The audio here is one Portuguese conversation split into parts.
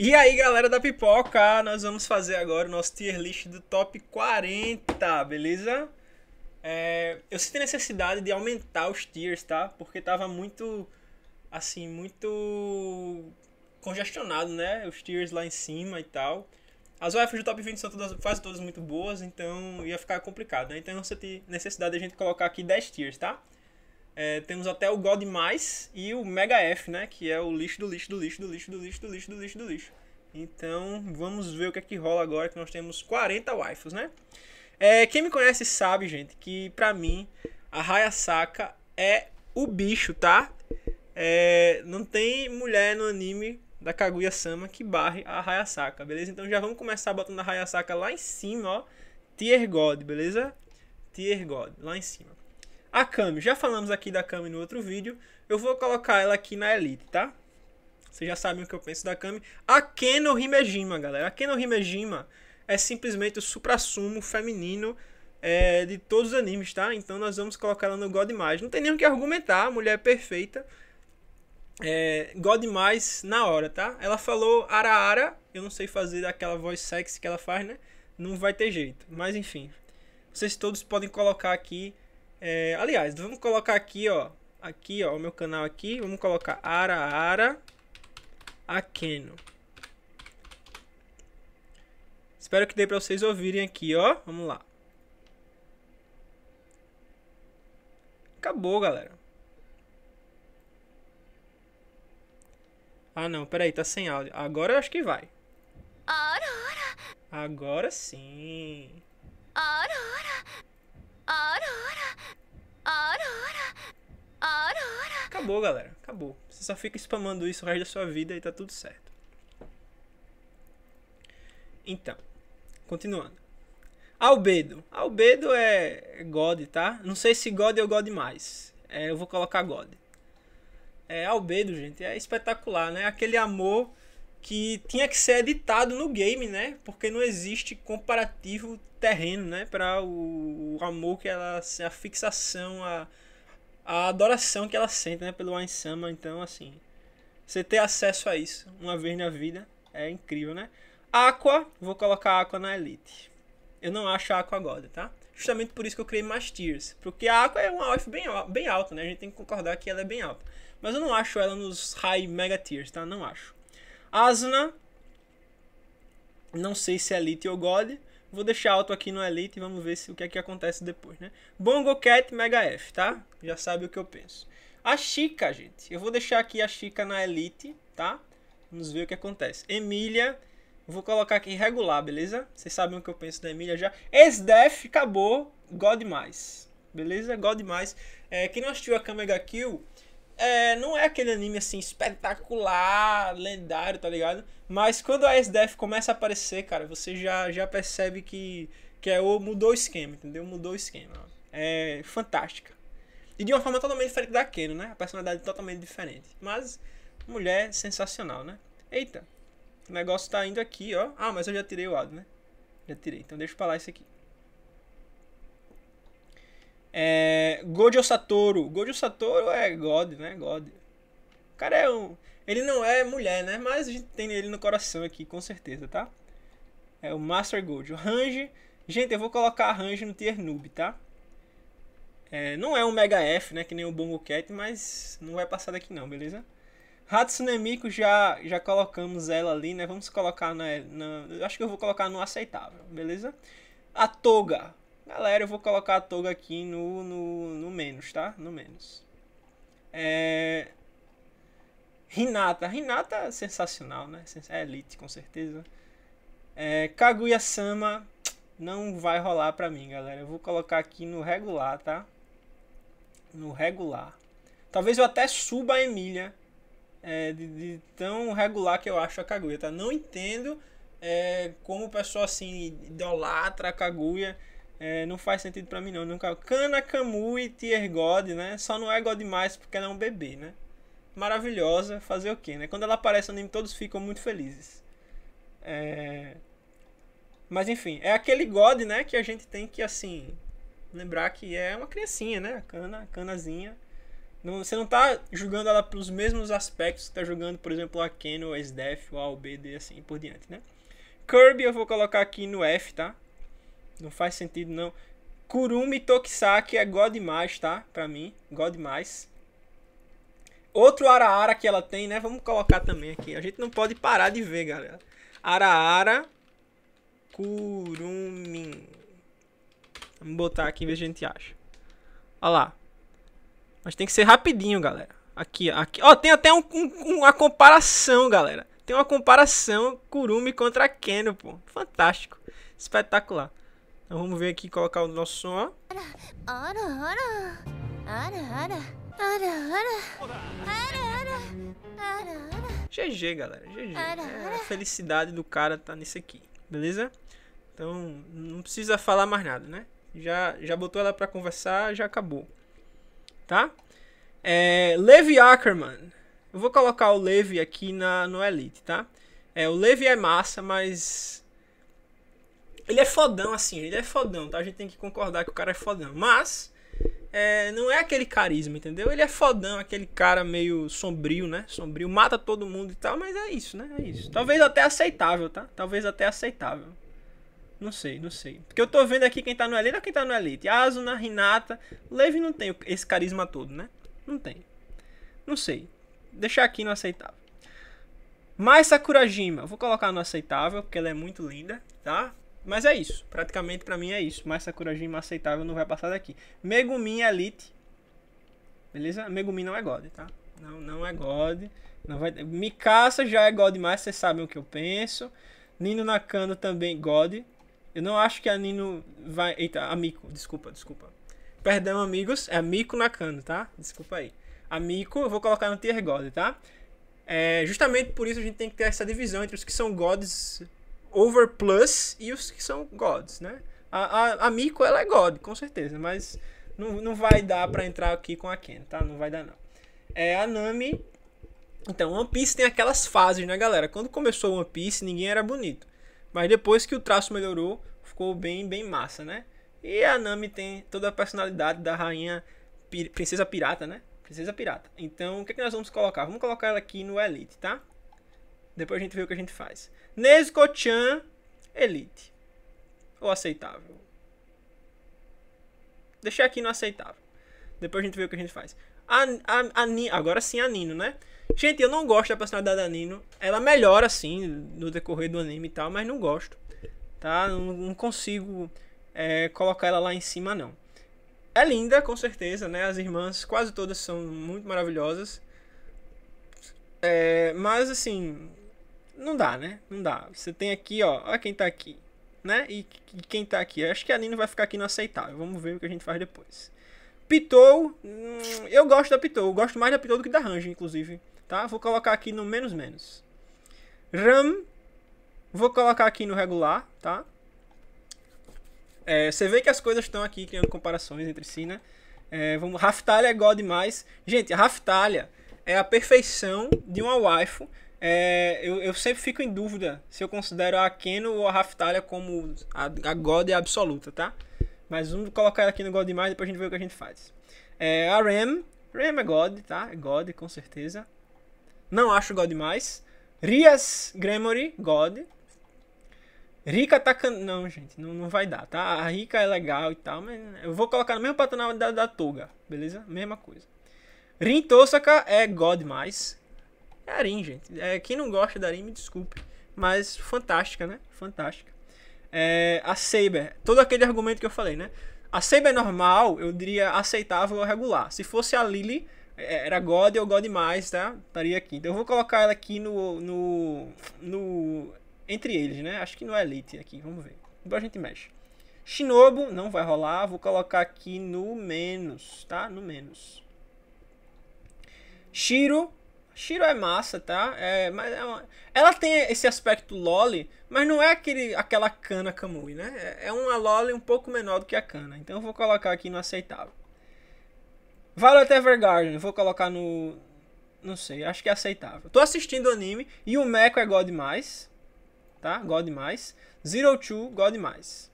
E aí, galera da pipoca, nós vamos fazer agora o nosso tier list do top 40, beleza? É, eu senti necessidade de aumentar os tiers, tá? Porque tava muito, assim, muito congestionado, né? Os tiers lá em cima e tal. As UFs do top 20 são todas, quase todas muito boas, então ia ficar complicado, né? Então eu senti necessidade de a gente colocar aqui 10 tiers, tá? É, temos até o God Mais e o Mega F, né? Que é o lixo do lixo do lixo do lixo do lixo do lixo do lixo do lixo. Então vamos ver o que é que rola agora que nós temos 40 waifus, né? É, quem me conhece sabe, gente, que pra mim a Hayasaka é o bicho, tá? É, não tem mulher no anime da Kaguya-sama que barre a Hayasaka, beleza? Então já vamos começar botando a Hayasaka lá em cima, ó. Tier God, beleza? Tier God, lá em cima. A Kami, já falamos aqui da Kami no outro vídeo. Eu vou colocar ela aqui na Elite, tá? Vocês já sabem o que eu penso da Kami. A Keno Himejima, galera. A Keno Himejima é simplesmente o supra-sumo feminino é, de todos os animes, tá? Então nós vamos colocar ela no God Mais. Não tem nem o que argumentar, a mulher é perfeita. É, God Mais na hora, tá? Ela falou ara ara, eu não sei fazer aquela voz sexy que ela faz, né? Não vai ter jeito. Mas enfim, vocês todos podem colocar aqui é, aliás, vamos colocar aqui, ó. Aqui, ó, o meu canal aqui. Vamos colocar Ara Ara Akeno. Espero que dê pra vocês ouvirem aqui, ó. Vamos lá. Acabou, galera. Ah, não, peraí, tá sem áudio. Agora eu acho que vai. Agora sim. Acabou, galera. Acabou. Você só fica spamando isso o resto da sua vida e tá tudo certo. Então, continuando. Albedo. Albedo é God, tá? Não sei se God o God mais. É, eu vou colocar God. É, albedo, gente, é espetacular, né? Aquele amor que tinha que ser editado no game, né? Porque não existe comparativo terreno, né? Para o, amor que ela, assim, a fixação, a, a adoração que ela sente, né? Pelo Ainsama, então assim, você ter acesso a isso uma vez na vida é incrível, né? Aqua, vou colocar Aqua na Elite. Eu não acho a Aqua agora, tá? Justamente por isso que eu criei mais tiers. Porque a Aqua é uma off bem, bem alta, né? A gente tem que concordar que ela é bem alta. Mas eu não acho ela nos high mega tiers, tá? Não acho. Asna. Não sei se é Elite ou God. Vou deixar alto aqui no Elite e vamos ver se, o que é que acontece depois, né? Bongo Cat Mega F, tá? Já sabe o que eu penso. A Chica, gente. Eu vou deixar aqui a Chica na Elite, tá? Vamos ver o que acontece. Emília. Vou colocar aqui regular, beleza? Vocês sabem o que eu penso da Emília já. Esdef, acabou. God mais. Beleza? God mais. É, quem não assistiu a Camega Kill é, não é aquele anime assim espetacular, lendário, tá ligado? Mas quando a SDF começa a aparecer, cara, você já, já percebe que, que é, o mudou o esquema, entendeu? Mudou o esquema. É fantástica. E de uma forma totalmente diferente da Keno, né? A personalidade totalmente diferente. Mas, mulher sensacional, né? Eita, o negócio tá indo aqui, ó. Ah, mas eu já tirei o lado né? Já tirei, então deixa eu falar isso aqui. É, Gojo Satoru. Gojo Satoru é God, né? God. O cara é um. Ele não é mulher, né? Mas a gente tem ele no coração aqui, com certeza, tá? É o Master Gojo. Range. Gente, eu vou colocar Range no tier noob, tá? É, não é um Mega F, né? Que nem o Bongo Cat, mas não vai passar daqui não, beleza? Hatsune Miku já, já colocamos ela ali, né? Vamos colocar na, na... Acho que eu vou colocar no aceitável, beleza? A Toga. Galera, eu vou colocar a toga aqui no, no, no menos, tá? No menos. É... Rinata. Hinata é sensacional, né? É elite, com certeza. É... Kaguya-sama não vai rolar pra mim, galera. Eu vou colocar aqui no regular, tá? No regular. Talvez eu até suba a Emília. É, de, de, tão regular que eu acho a Kaguya, tá? Não entendo é, como o pessoal, assim, idolatra a Kaguya é, não faz sentido para mim não. Nunca. Kana Kamui Tier God, né? Só não é God mais porque ela é um bebê, né? Maravilhosa, fazer o quê, né? Quando ela aparece no anime, todos ficam muito felizes. É... Mas enfim, é aquele God, né? Que a gente tem que, assim, lembrar que é uma criancinha, né? A cana, a canazinha. Não, você não tá julgando ela pelos mesmos aspectos que tá julgando, por exemplo, a Ken ou a SDF ou a OBD, assim por diante, né? Kirby eu vou colocar aqui no F, tá? Não faz sentido, não. Kurumi Tokisaki é God demais, tá? Pra mim, God demais. Outro Araara que ela tem, né? Vamos colocar também aqui. A gente não pode parar de ver, galera. Araara Kurumi Vamos botar aqui e ver se a gente acha. Olha lá. Mas tem que ser rapidinho, galera. Aqui, aqui. Ó, tem até um, um, uma comparação, galera. Tem uma comparação Kurumi contra Keno, pô. Fantástico. Espetacular. Então vamos ver aqui colocar o nosso som. GG, galera. GG. É a felicidade do cara tá nisso aqui. Beleza? Então, não precisa falar mais nada, né? Já, já botou ela pra conversar, já acabou. Tá? É, Levi Ackerman. Eu vou colocar o Levi aqui na, no Elite, tá? É, o Levi é massa, mas ele é fodão, assim, ele é fodão, tá? A gente tem que concordar que o cara é fodão. Mas, é, não é aquele carisma, entendeu? Ele é fodão, aquele cara meio sombrio, né? Sombrio, mata todo mundo e tal, mas é isso, né? É isso. Talvez até aceitável, tá? Talvez até aceitável. Não sei, não sei. Porque eu tô vendo aqui quem tá no Elite, olha quem tá no Elite. Asuna, Renata. Levi não tem esse carisma todo, né? Não tem. Não sei. Deixar aqui no aceitável. Mais Sakurajima. Vou colocar no aceitável, porque ela é muito linda, tá? Mas é isso. Praticamente para mim é isso. Mas Sakurajima aceitável não vai passar daqui. Megumin é Elite. Beleza? Megumin não é God, tá? Não, não é God. Não vai... Mikasa já é God mais, vocês sabem o que eu penso. Nino Nakano também God. Eu não acho que a Nino vai. Eita, Amico, desculpa, desculpa. Perdão, amigos. É Amico Nakano, tá? Desculpa aí. Amico, eu vou colocar no tier God, tá? É, justamente por isso a gente tem que ter essa divisão entre os que são gods Over Plus e os que são gods, né? A, a, a Miko, ela é god, com certeza, mas não, não vai dar para entrar aqui com a Ken, tá? Não vai dar, não. É, a Nami... Então, One Piece tem aquelas fases, né, galera? Quando começou One Piece, ninguém era bonito. Mas depois que o traço melhorou, ficou bem, bem massa, né? E a Nami tem toda a personalidade da rainha Princesa Pirata, né? Princesa Pirata. Então, o que, é que nós vamos colocar? Vamos colocar ela aqui no Elite, tá? Depois a gente vê o que a gente faz. Nezuko-chan, elite. Ou aceitável. Deixei aqui no aceitável. Depois a gente vê o que a gente faz. A, a, a agora sim a Nino, né? Gente, eu não gosto da personalidade da Nino. Ela melhora, assim, no decorrer do anime e tal, mas não gosto. Tá? Não, não consigo é, colocar ela lá em cima, não. É linda, com certeza, né? As irmãs, quase todas são muito maravilhosas. É, mas, assim, não dá, né? Não dá. Você tem aqui, ó, olha quem tá aqui, né? E, e quem tá aqui. Eu acho que a Nino vai ficar aqui aceitável Vamos ver o que a gente faz depois. Pitou, hum, eu gosto da Pitou. gosto mais da Pitou do que da Range, inclusive. Tá? Vou colocar aqui no menos menos. Ram, vou colocar aqui no regular, tá? É, você vê que as coisas estão aqui criando comparações entre si, né? É, vamos, Raftalia é God demais. Gente, a Raftalia é a perfeição de uma waifu é, eu, eu, sempre fico em dúvida se eu considero a Keno ou a Raftalia como a, a God absoluta, tá? Mas vamos colocar ela aqui no God demais, depois a gente vê o que a gente faz. É, a Ram. Ram é God, tá? É God, com certeza. Não acho God mais. Rias Gremory, God. Rika Takan... Tá não, gente, não, não vai dar, tá? A Rika é legal e tal, mas eu vou colocar no mesmo patamar da, da Toga, beleza? Mesma coisa. Rin Tosaka é God mais. É Arim, gente. É, quem não gosta da Arim, me desculpe. Mas fantástica, né? Fantástica. É, a Saber. Todo aquele argumento que eu falei, né? A Saber normal, eu diria aceitável ou regular. Se fosse a Lily, é, era God ou God mais, tá? Estaria aqui. Então eu vou colocar ela aqui no, no, no. Entre eles, né? Acho que no é Elite aqui. Vamos ver. Depois a gente mexe. Shinobu, não vai rolar. Vou colocar aqui no menos, tá? No menos. Shiro, Shiro é massa, tá? É, mas é uma... Ela tem esse aspecto lolly, mas não é aquele, aquela cana Kamui, né? É, é uma lolly um pouco menor do que a cana. Então eu vou colocar aqui no aceitável. Violet Evergarden, vou colocar no... Não sei, acho que é aceitável. Tô assistindo o anime e o Meco é God demais. Tá? God demais. Zero Two, God demais.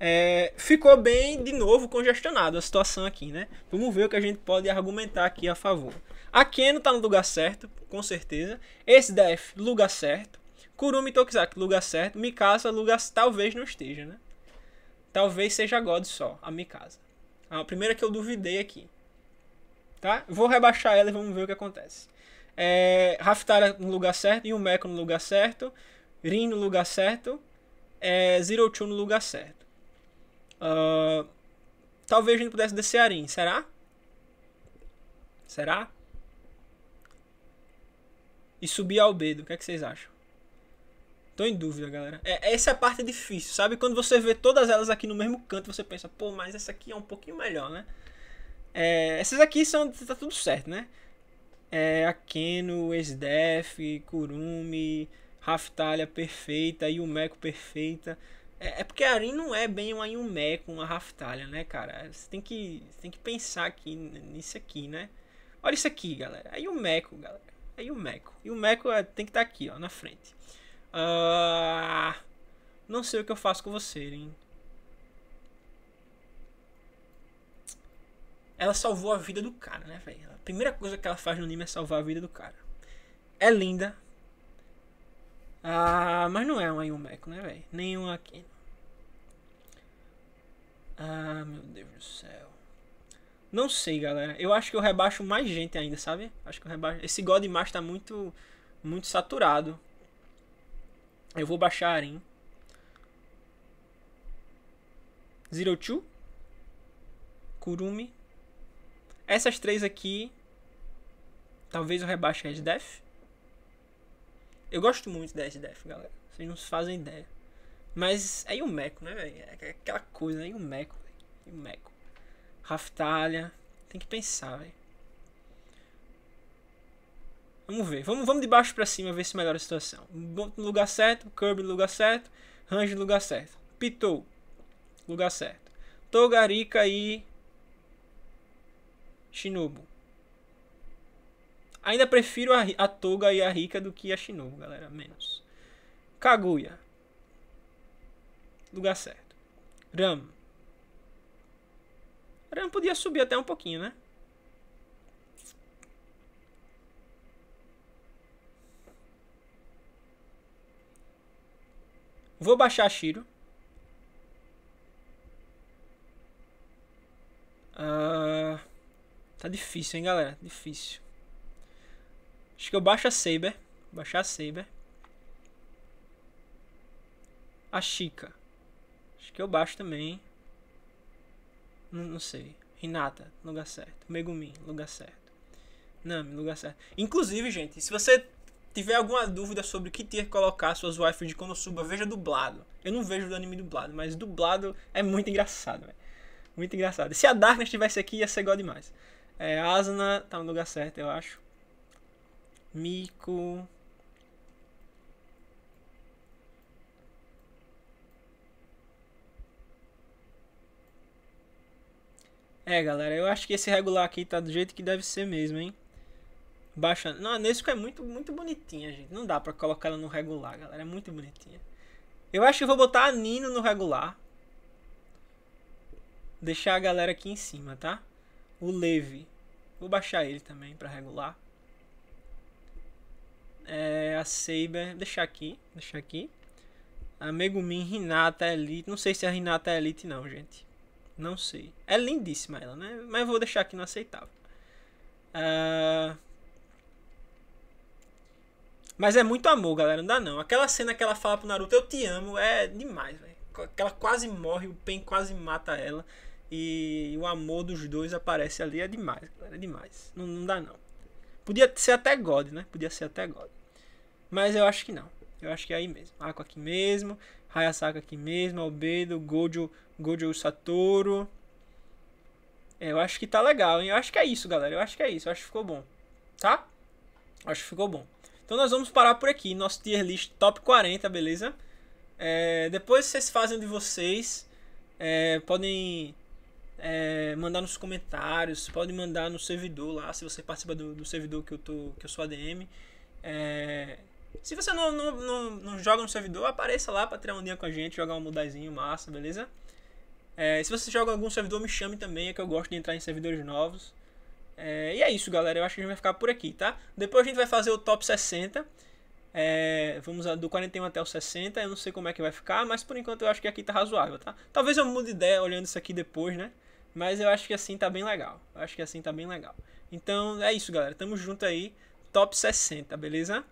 É, ficou bem, de novo, congestionado a situação aqui, né? Vamos ver o que a gente pode argumentar aqui a favor. A Keno tá no lugar certo, com certeza. Esse lugar certo. Kurumi Tokizaki, lugar certo. Mikasa, lugar talvez não esteja, né? Talvez seja God só, a Mikasa. A primeira que eu duvidei aqui. Tá? Vou rebaixar ela e vamos ver o que acontece. É, Raftara no lugar certo, Yumeko no lugar certo, Rin no lugar certo, é, Zero Two no lugar certo. Uh, talvez a gente pudesse descer a Rin, será? Será? e subir ao albedo. O que, é que vocês acham? Tô em dúvida, galera. É, essa é a parte difícil, sabe? Quando você vê todas elas aqui no mesmo canto, você pensa, pô, mas essa aqui é um pouquinho melhor, né? É, essas aqui são. tá tudo certo, né? É, Akeno, Esdef, Kurumi, Raftalia perfeita, Yumeco perfeita. É, é, porque a Arin não é bem uma Yumeco, uma Raftalia, né, cara? Você tem que, tem que pensar aqui nisso aqui, né? Olha isso aqui, galera. A é Yumeco, galera e o Meco. E o Meco é, tem que estar tá aqui, ó, na frente. Uh, não sei o que eu faço com você, hein? Ela salvou a vida do cara, né, velho? A primeira coisa que ela faz no anime é salvar a vida do cara. É linda. Ah, mas não é um Yumeko, né, velho? nenhum aqui. Ah, meu Deus do céu. Não sei, galera. Eu acho que eu rebaixo mais gente ainda, sabe? Acho que eu rebaixo. Esse God Master tá muito, muito saturado. Eu vou baixar, hein? Zero Two. Kurumi. Essas três aqui. Talvez eu rebaixe Red Death. Eu gosto muito da Red Death, galera. Vocês não fazem ideia. Mas é o Meco, né, velho? É aquela coisa é né? o Meco, velho. O Meco. Raftalha. Tem que pensar, velho. Vamos ver. Vamos, vamos de baixo pra cima ver se melhora a situação. no lugar certo. Kirby no lugar certo. Range no lugar certo. Pitou. Lugar certo. Togarica e. Shinobu. Ainda prefiro a, a Toga e a Rika do que a Shinobu, galera. Menos. Kaguya. Lugar certo. Ram. Arena podia subir até um pouquinho, né? Vou baixar Shiro. Uh, tá difícil, hein, galera? Difícil. Acho que eu baixo a Saber. Vou baixar a Saber. A Chica. Acho que eu baixo também, hein? Não, não sei. Hinata, lugar certo. Megumin, lugar certo. Nami, lugar certo. Inclusive, gente, se você tiver alguma dúvida sobre o que ter que colocar suas waifus de Konosuba, veja dublado. Eu não vejo o anime dublado, mas dublado é muito engraçado, velho. Muito engraçado. Se a Darkness estivesse aqui, ia ser igual demais. É, Asuna tá no lugar certo, eu acho. Miko. É, galera, eu acho que esse regular aqui tá do jeito que deve ser mesmo, hein? Baixando. Não, a Nesco é muito, muito bonitinha, gente. Não dá pra colocar ela no regular, galera. É muito bonitinha. Eu acho que vou botar a Nino no regular. Deixar a galera aqui em cima, tá? O Leve. Vou baixar ele também pra regular. É, a Saber. Deixar aqui. Deixar aqui. A Megumin, Renata, Elite. Não sei se a Renata é Elite, não, gente. Não sei. É lindíssima ela, né? Mas vou deixar aqui no aceitável. Uh... Mas é muito amor, galera. Não dá não. Aquela cena que ela fala pro Naruto, eu te amo, é demais, velho. Ela quase morre, o Pen quase mata ela. E o amor dos dois aparece ali. É demais, galera. É demais. Não, não dá não. Podia ser até God, né? Podia ser até God. Mas eu acho que não. Eu acho que é aí mesmo. Aqua aqui mesmo. Hayasaka aqui mesmo, Albedo, Gojo, Gojo Satoru. É, eu acho que tá legal, hein? Eu acho que é isso, galera. Eu acho que é isso. Eu acho que ficou bom. Tá? Eu acho que ficou bom. Então nós vamos parar por aqui. Nosso tier list top 40, beleza? É, depois vocês fazem de vocês. É, podem é, mandar nos comentários. Podem mandar no servidor lá. Se você participa do, do servidor que eu, tô, que eu sou ADM. É, se você não, não, não, não joga no servidor, apareça lá pra tirar um dia com a gente, jogar um mudazinho massa, beleza? É, se você joga algum servidor, me chame também, é que eu gosto de entrar em servidores novos. É, e é isso, galera. Eu acho que a gente vai ficar por aqui, tá? Depois a gente vai fazer o top 60. É, vamos do 41 até o 60. Eu não sei como é que vai ficar, mas por enquanto eu acho que aqui tá razoável, tá? Talvez eu mude ideia olhando isso aqui depois, né? Mas eu acho que assim tá bem legal. Eu acho que assim tá bem legal. Então é isso, galera. Tamo junto aí. Top 60, beleza?